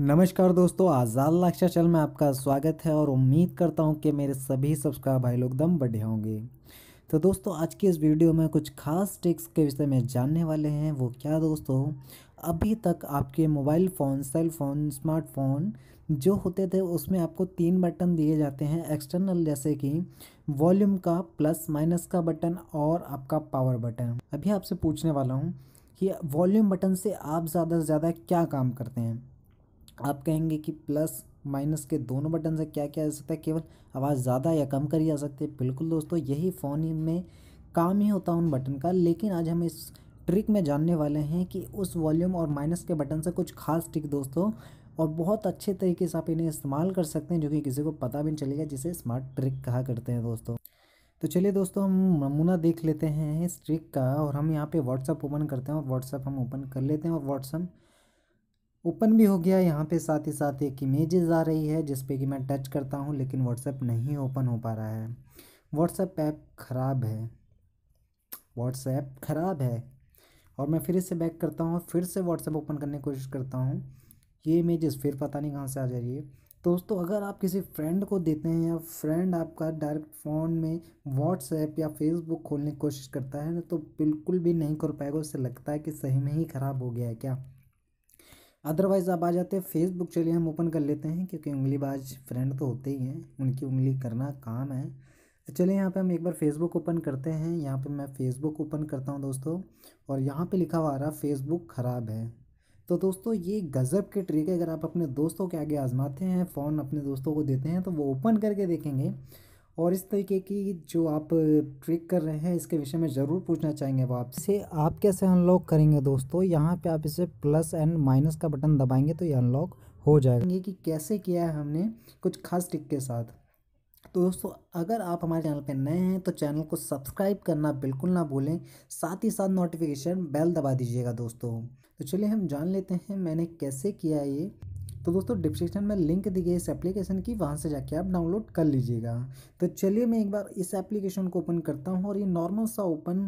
नमस्कार दोस्तों आज़ाद लाक्षा चल में आपका स्वागत है और उम्मीद करता हूँ कि मेरे सभी सब्सक्राइब भाई लोग दम बढ़े होंगे तो दोस्तों आज की इस वीडियो में कुछ खास टिक्स के विषय में जानने वाले हैं वो क्या दोस्तों अभी तक आपके mobile phone cell phone smartphone जो होते थे उसमें आपको तीन बटन दिए जाते हैं एक्सटर्नल जैसे कि वॉल्यूम का प्लस माइनस का बटन और आपका पावर बटन अभी आपसे पूछने वाला हूँ कि वॉल्यूम बटन से आप ज़्यादा से ज़्यादा क्या काम करते हैं आप कहेंगे कि प्लस माइनस के दोनों बटन से क्या किया जा सकता है केवल आवाज़ ज़्यादा या कम करी जा सकती है बिल्कुल दोस्तों यही फ़ोन में काम ही होता है उन बटन का लेकिन आज हम इस ट्रिक में जानने वाले हैं कि उस वॉल्यूम और माइनस के बटन से कुछ खास ट्रिक दोस्तों और बहुत अच्छे तरीके से आप इन्हें इस्तेमाल कर सकते हैं जो कि किसी को पता भी नहीं चलेगा जिसे स्मार्ट ट्रिक कहा करते हैं दोस्तों तो चलिए दोस्तों हम नमूना देख लेते हैं इस ट्रिक का और हम यहाँ पे व्हाट्सअप ओपन करते हैं और व्हाट्सअप हम ओपन कर लेते हैं और व्हाट्सअप ओपन भी हो गया यहाँ पे साथ ही साथ एक इमेजेस आ रही है जिस पे कि मैं टच करता हूँ लेकिन व्हाट्सएप नहीं ओपन हो पा रहा है व्हाट्सएप ऐप ख़राब है व्हाट्सएप ख़राब है और मैं फिर इसे बैक करता हूँ फिर से व्हाट्सएप ओपन करने की कोशिश करता हूँ ये इमेजेस फिर पता नहीं कहाँ से आ जा रही है दोस्तों अगर आप किसी फ्रेंड को देते हैं या फ्रेंड आपका डायरेक्ट फ़ोन में व्हाट्सएप या फेसबुक खोलने की कोशिश करता है ना तो बिल्कुल भी नहीं कर पाएगा उससे लगता है कि सही में ही ख़राब हो गया है क्या अदरवाइज़ आप आ जाते हैं फेसबुक चलिए हम ओपन कर लेते हैं क्योंकि उंगलीबाज फ्रेंड तो होते ही हैं उनकी उंगली करना काम है तो चलिए यहाँ पे हम एक बार फेसबुक ओपन करते हैं यहाँ पे मैं फेसबुक ओपन करता हूँ दोस्तों और यहाँ पे लिखा हुआ आ रहा फेसबुक ख़राब है तो दोस्तों ये गज़ब के ट्रिक है अगर आप अपने दोस्तों के आगे आजमाते हैं फ़ोन अपने दोस्तों को देते हैं तो वो ओपन करके देखेंगे और इस तरीके की जो आप ट्रिक कर रहे हैं इसके विषय में ज़रूर पूछना चाहेंगे वो आपसे आप कैसे अनलॉक करेंगे दोस्तों यहाँ पे आप इसे प्लस एंड माइनस का बटन दबाएंगे तो ये अनलॉक हो जाएगा ये कि कैसे किया है हमने कुछ खास ट्रिक के साथ तो दोस्तों अगर आप हमारे चैनल पर नए हैं तो चैनल को सब्सक्राइब करना बिल्कुल ना भूलें साथ ही साथ नोटिफिकेशन बेल दबा दीजिएगा दोस्तों तो चलिए हम जान लेते हैं मैंने कैसे किया ये तो दोस्तों डिस्क्रिप्शन में लिंक दी गई इस एप्लीकेशन की वहाँ से जाके आप डाउनलोड कर लीजिएगा तो चलिए मैं एक बार इस एप्लीकेशन को ओपन करता हूँ और ये नॉर्मल सा ओपन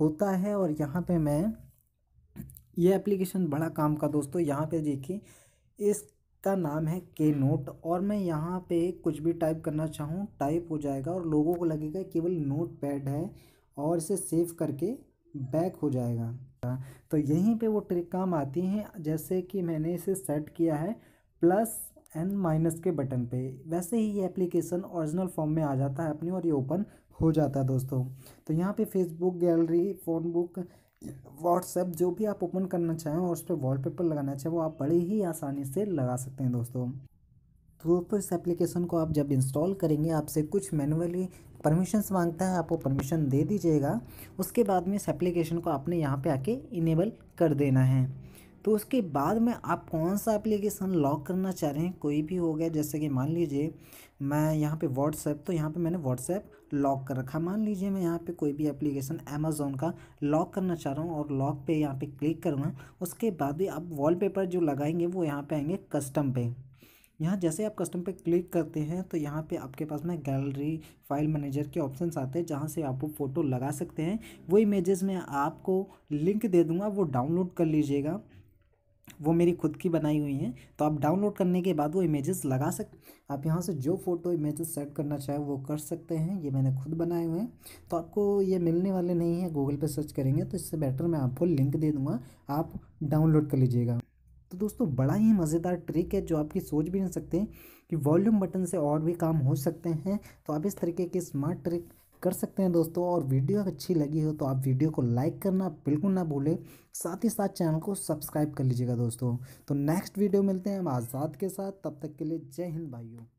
होता है और यहाँ पे मैं ये एप्लीकेशन बड़ा काम का दोस्तों यहाँ पे देखिए इसका नाम है के नोट और मैं यहाँ पे कुछ भी टाइप करना चाहूँ टाइप हो जाएगा और लोगों को लगेगा केवल नोट पैड है और इसे सेव करके बैक हो जाएगा तो यहीं पे वो ट्रिक काम आती हैं जैसे कि मैंने इसे सेट किया है प्लस एंड माइनस के बटन पे वैसे ही ये एप्लीकेशन ओरिजिनल फॉर्म में आ जाता है अपनी और ये ओपन हो जाता है दोस्तों तो यहाँ पे Facebook gallery phone book WhatsApp जो भी आप ओपन करना चाहें और उस पर वॉलपेपर लगाना चाहें वो आप बड़े ही आसानी से लगा सकते हैं दोस्तों तो दोस्तों इस एप्लीकेशन को आप जब इंस्टॉल करेंगे आपसे कुछ मैनुअली परमिशंस मांगता है आप वो परमिशन दे दीजिएगा उसके बाद में इस एप्लीकेशन को आपने यहाँ पे आके इनेबल कर देना है तो उसके बाद में आप कौन सा एप्लीकेशन लॉक करना चाह रहे हैं कोई भी हो गया जैसे कि मान लीजिए मैं यहाँ पे व्हाट्सएप तो यहाँ पे मैंने व्हाट्सएप लॉक कर रखा मान लीजिए मैं यहाँ पे कोई भी एप्लीकेशन अमेज़ोन का लॉक करना चाह रहा हूँ और लॉक पे यहाँ पे क्लिक करूँगा उसके बाद भी आप वॉल जो लगाएंगे वो यहाँ पर आएंगे कस्टम पे यहाँ जैसे आप कस्टम पे क्लिक करते हैं तो यहाँ पे आपके पास में गैलरी फाइल मैनेजर के ऑप्शन आते हैं जहाँ से आप वो फ़ोटो लगा सकते हैं वो इमेजेस में आपको लिंक दे दूँगा वो डाउनलोड कर लीजिएगा वो मेरी खुद की बनाई हुई हैं तो आप डाउनलोड करने के बाद वो इमेजेस लगा सक आप यहाँ से जो फ़ोटो इमेजेस सेट करना चाहे वो कर सकते हैं ये मैंने खुद बनाए हुए हैं तो आपको ये मिलने वाले नहीं हैं गूगल पे सर्च करेंगे तो इससे बेटर मैं आपको लिंक दे दूँगा आप डाउनलोड कर लीजिएगा तो दोस्तों बड़ा ही मज़ेदार ट्रिक है जो आपकी सोच भी नहीं सकते कि वॉल्यूम बटन से और भी काम हो सकते हैं तो आप इस तरीके के स्मार्ट ट्रिक कर सकते हैं दोस्तों और वीडियो अच्छी लगी हो तो आप वीडियो को लाइक करना बिल्कुल ना भूलें साथ ही साथ चैनल को सब्सक्राइब कर लीजिएगा दोस्तों तो नेक्स्ट वीडियो मिलते हैं हम आज़ाद के साथ तब तक के लिए जय हिंद भाइयों